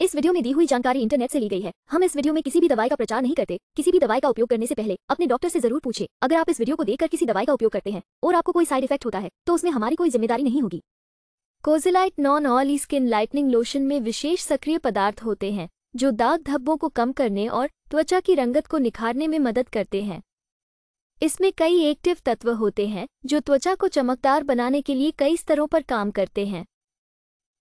इस वीडियो में दी हुई जानकारी इंटरनेट से ली गई है हम इस वीडियो में किसी भी दवाई का प्रचार नहीं करते किसी भी दवाई का उपयोग करने से पहले अपने डॉक्टर से जरूर पूछे अगर आप इस वीडियो को देखकर किसी दवाई का उपयोग करते हैं और आपको कोई साइड इफेक्ट होता है तो उसमें हमारी कोई जिम्मेदारी नहीं होगी कोजिलाइट नॉन ऑल स्किन लाइटनिंग लोशन में विशेष सक्रिय पदार्थ होते हैं जो दाग धब्बों को कम करने और त्वचा की रंगत को निखारने में मदद करते हैं इसमें कई एक्टिव तत्व होते हैं जो त्वचा को चमकदार बनाने के लिए कई स्तरों पर काम करते हैं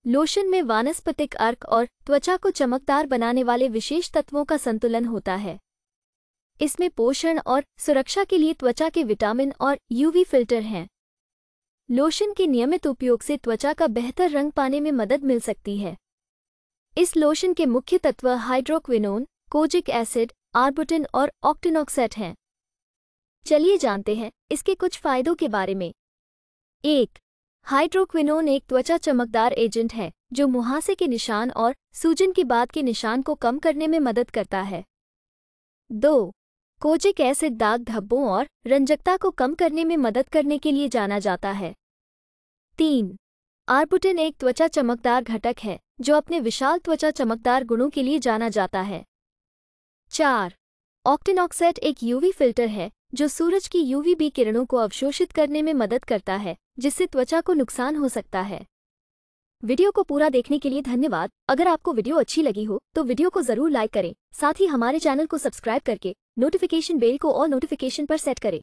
लोशन में वानस्पतिक अर्क और त्वचा को चमकदार बनाने वाले विशेष तत्वों का संतुलन होता है इसमें पोषण और सुरक्षा के लिए त्वचा के विटामिन और यूवी फिल्टर हैं लोशन के नियमित उपयोग से त्वचा का बेहतर रंग पाने में मदद मिल सकती है इस लोशन के मुख्य तत्व हाइड्रोक्विनोन कोजिक एसिड आर्बुटिन और ऑक्टिनोक्सेट हैं चलिए जानते हैं इसके कुछ फायदों के बारे में एक हाइड्रोक्विनोन एक त्वचा चमकदार एजेंट है जो मुहासे के निशान और सूजन की बाद के निशान को कम करने में मदद करता है दो कोजिक एसिड दाग धब्बों और रंजकता को कम करने में मदद करने के लिए जाना जाता है तीन आर्बुटिन एक त्वचा चमकदार घटक है जो अपने विशाल त्वचा चमकदार गुणों के लिए जाना जाता है चार ऑक्टिनॉक्सेट एक यूवी फिल्टर है जो सूरज की यूवीबी किरणों को अवशोषित करने में मदद करता है जिससे त्वचा को नुकसान हो सकता है वीडियो को पूरा देखने के लिए धन्यवाद अगर आपको वीडियो अच्छी लगी हो तो वीडियो को जरूर लाइक करें साथ ही हमारे चैनल को सब्सक्राइब करके नोटिफिकेशन बेल को और नोटिफिकेशन पर सेट करें